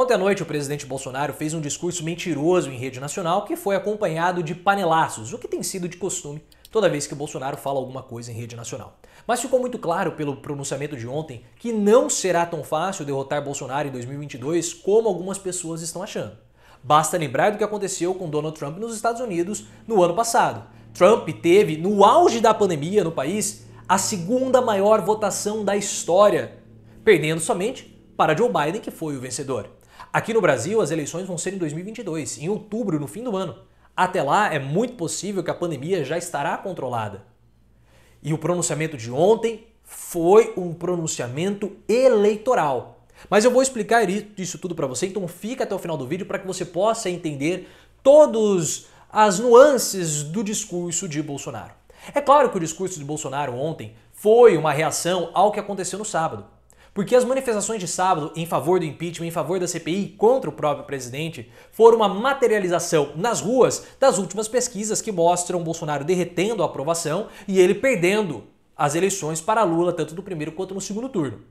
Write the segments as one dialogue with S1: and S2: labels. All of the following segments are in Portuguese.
S1: Ontem à noite, o presidente Bolsonaro fez um discurso mentiroso em rede nacional que foi acompanhado de panelaços, o que tem sido de costume toda vez que Bolsonaro fala alguma coisa em rede nacional. Mas ficou muito claro pelo pronunciamento de ontem que não será tão fácil derrotar Bolsonaro em 2022 como algumas pessoas estão achando. Basta lembrar do que aconteceu com Donald Trump nos Estados Unidos no ano passado. Trump teve, no auge da pandemia no país, a segunda maior votação da história, perdendo somente para Joe Biden, que foi o vencedor. Aqui no Brasil, as eleições vão ser em 2022, em outubro, no fim do ano. Até lá, é muito possível que a pandemia já estará controlada. E o pronunciamento de ontem foi um pronunciamento eleitoral. Mas eu vou explicar isso tudo para você, então fica até o final do vídeo para que você possa entender todas as nuances do discurso de Bolsonaro. É claro que o discurso de Bolsonaro ontem foi uma reação ao que aconteceu no sábado. Porque as manifestações de sábado em favor do impeachment, em favor da CPI contra o próprio presidente, foram uma materialização nas ruas das últimas pesquisas que mostram Bolsonaro derretendo a aprovação e ele perdendo as eleições para Lula, tanto no primeiro quanto no segundo turno.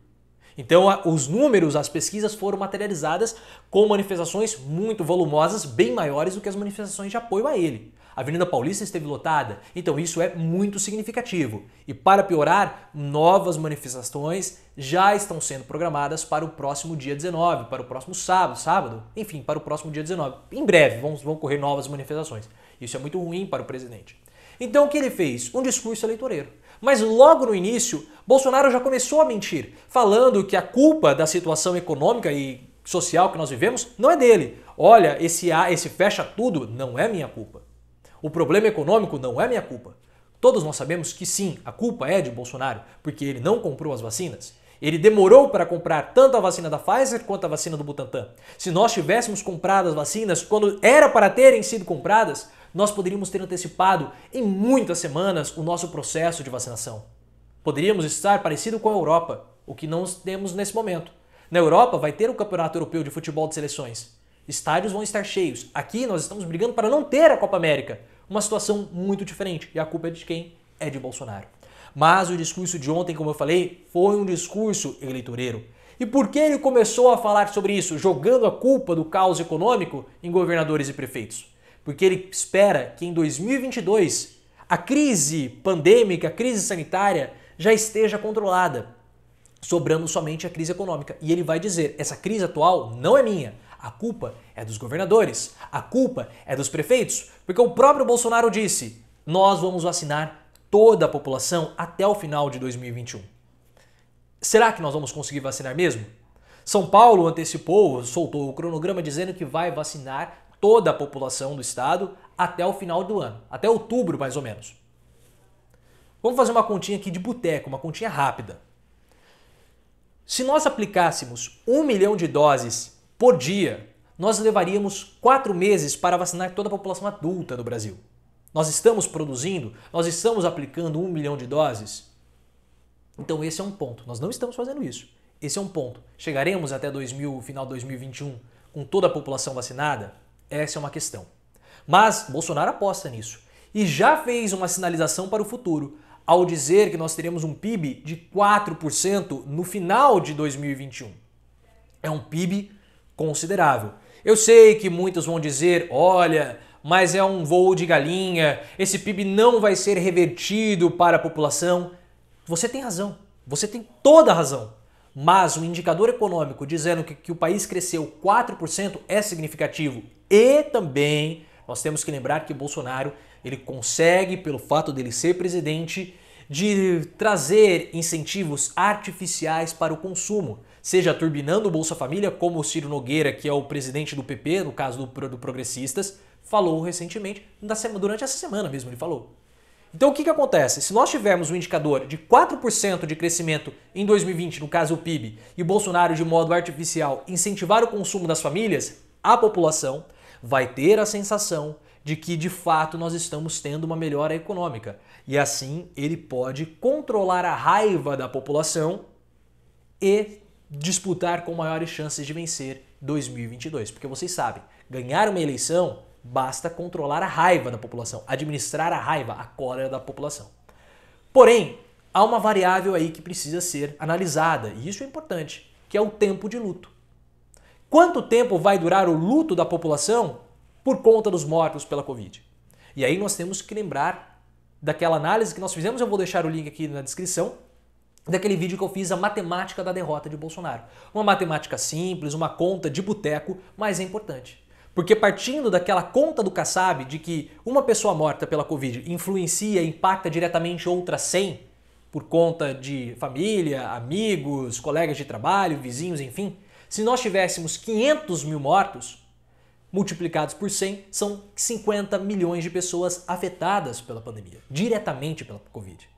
S1: Então, os números, as pesquisas foram materializadas com manifestações muito volumosas, bem maiores do que as manifestações de apoio a ele a Avenida Paulista esteve lotada. Então isso é muito significativo. E para piorar, novas manifestações já estão sendo programadas para o próximo dia 19, para o próximo sábado, sábado, enfim, para o próximo dia 19. Em breve vão, vão ocorrer novas manifestações. Isso é muito ruim para o presidente. Então o que ele fez? Um discurso eleitoreiro. Mas logo no início, Bolsonaro já começou a mentir, falando que a culpa da situação econômica e social que nós vivemos não é dele. Olha, esse A, esse fecha tudo não é minha culpa. O problema econômico não é minha culpa. Todos nós sabemos que sim, a culpa é de Bolsonaro, porque ele não comprou as vacinas. Ele demorou para comprar tanto a vacina da Pfizer quanto a vacina do Butantan. Se nós tivéssemos comprado as vacinas quando era para terem sido compradas, nós poderíamos ter antecipado em muitas semanas o nosso processo de vacinação. Poderíamos estar parecido com a Europa, o que não temos nesse momento. Na Europa vai ter o Campeonato Europeu de Futebol de Seleções estádios vão estar cheios. Aqui nós estamos brigando para não ter a Copa América. Uma situação muito diferente. E a culpa é de quem? É de Bolsonaro. Mas o discurso de ontem, como eu falei, foi um discurso eleitoreiro. E por que ele começou a falar sobre isso, jogando a culpa do caos econômico em governadores e prefeitos? Porque ele espera que em 2022 a crise pandêmica, a crise sanitária já esteja controlada, sobrando somente a crise econômica. E ele vai dizer: essa crise atual não é minha, a culpa é dos governadores, a culpa é dos prefeitos, porque o próprio Bolsonaro disse: nós vamos vacinar toda a população até o final de 2021. Será que nós vamos conseguir vacinar mesmo? São Paulo antecipou, soltou o cronograma dizendo que vai vacinar toda a população do estado até o final do ano, até outubro mais ou menos. Vamos fazer uma continha aqui de boteco, uma continha rápida. Se nós aplicássemos um milhão de doses por dia, nós levaríamos quatro meses para vacinar toda a população adulta do Brasil. Nós estamos produzindo, nós estamos aplicando um milhão de doses. Então esse é um ponto. Nós não estamos fazendo isso. Esse é um ponto. Chegaremos até 2000, final de 2021 com toda a população vacinada? Essa é uma questão. Mas Bolsonaro aposta nisso e já fez uma sinalização para o futuro ao dizer que nós teremos um PIB de 4% no final de 2021. É um PIB considerável. Eu sei que muitos vão dizer: olha, mas é um voo de galinha, esse PIB não vai ser revertido para a população. Você tem razão, você tem toda a razão. Mas o um indicador econômico dizendo que, que o país cresceu 4% é significativo. E também nós temos que lembrar que Bolsonaro ele consegue, pelo fato dele ser presidente, de trazer incentivos artificiais para o consumo, seja turbinando o Bolsa Família, como o Ciro Nogueira, que é o presidente do PP, no caso do, do Progressistas, falou recentemente, durante essa semana mesmo ele falou. Então o que, que acontece? Se nós tivermos um indicador de 4% de crescimento em 2020, no caso o PIB, e o Bolsonaro de modo artificial incentivar o consumo das famílias, a população vai ter a sensação de que de fato nós estamos tendo uma melhora econômica. E assim ele pode controlar a raiva da população e disputar com maiores chances de vencer 2022. Porque vocês sabem, ganhar uma eleição basta controlar a raiva da população, administrar a raiva, a cólera da população. Porém, há uma variável aí que precisa ser analisada, e isso é importante, que é o tempo de luto. Quanto tempo vai durar o luto da população por conta dos mortos pela Covid. E aí nós temos que lembrar daquela análise que nós fizemos, eu vou deixar o link aqui na descrição, daquele vídeo que eu fiz a matemática da derrota de Bolsonaro. Uma matemática simples, uma conta de boteco, mas é importante. Porque partindo daquela conta do Kassab de que uma pessoa morta pela Covid influencia e impacta diretamente outras 100, por conta de família, amigos, colegas de trabalho, vizinhos, enfim, se nós tivéssemos 500 mil mortos, multiplicados por 100 são 50 milhões de pessoas afetadas pela pandemia, diretamente pela Covid.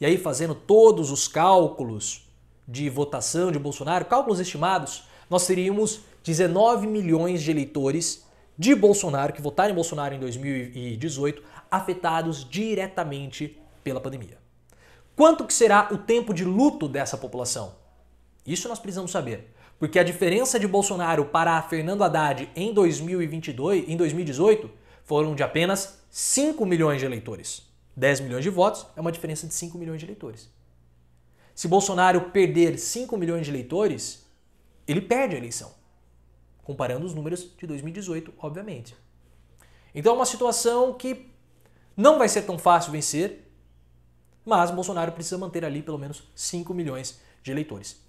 S1: E aí, fazendo todos os cálculos de votação de Bolsonaro, cálculos estimados, nós teríamos 19 milhões de eleitores de Bolsonaro, que votaram em Bolsonaro em 2018, afetados diretamente pela pandemia. Quanto que será o tempo de luto dessa população? Isso nós precisamos saber. Porque a diferença de Bolsonaro para Fernando Haddad em 2022, em 2018, foram de apenas 5 milhões de eleitores. 10 milhões de votos é uma diferença de 5 milhões de eleitores. Se Bolsonaro perder 5 milhões de eleitores, ele perde a eleição. Comparando os números de 2018, obviamente. Então é uma situação que não vai ser tão fácil vencer, mas Bolsonaro precisa manter ali pelo menos 5 milhões de eleitores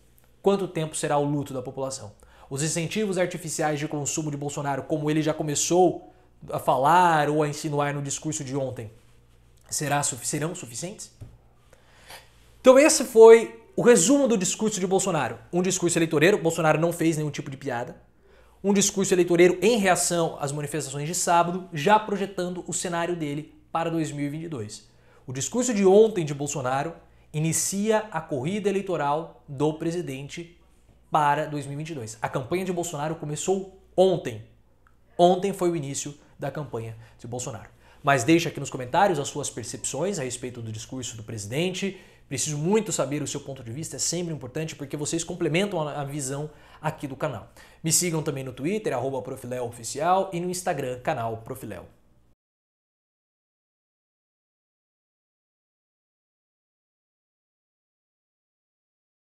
S1: quanto tempo será o luto da população. Os incentivos artificiais de consumo de Bolsonaro, como ele já começou a falar ou a insinuar no discurso de ontem, será, serão suficientes? Então, esse foi o resumo do discurso de Bolsonaro. Um discurso eleitoreiro, Bolsonaro não fez nenhum tipo de piada. Um discurso eleitoreiro em reação às manifestações de sábado, já projetando o cenário dele para 2022. O discurso de ontem de Bolsonaro inicia a corrida eleitoral do presidente para 2022. A campanha de Bolsonaro começou ontem. Ontem foi o início da campanha de Bolsonaro. Mas deixe aqui nos comentários as suas percepções a respeito do discurso do presidente. Preciso muito saber o seu ponto de vista, é sempre importante porque vocês complementam a visão aqui do canal. Me sigam também no Twitter, arroba Oficial, e no Instagram, canal Profilel.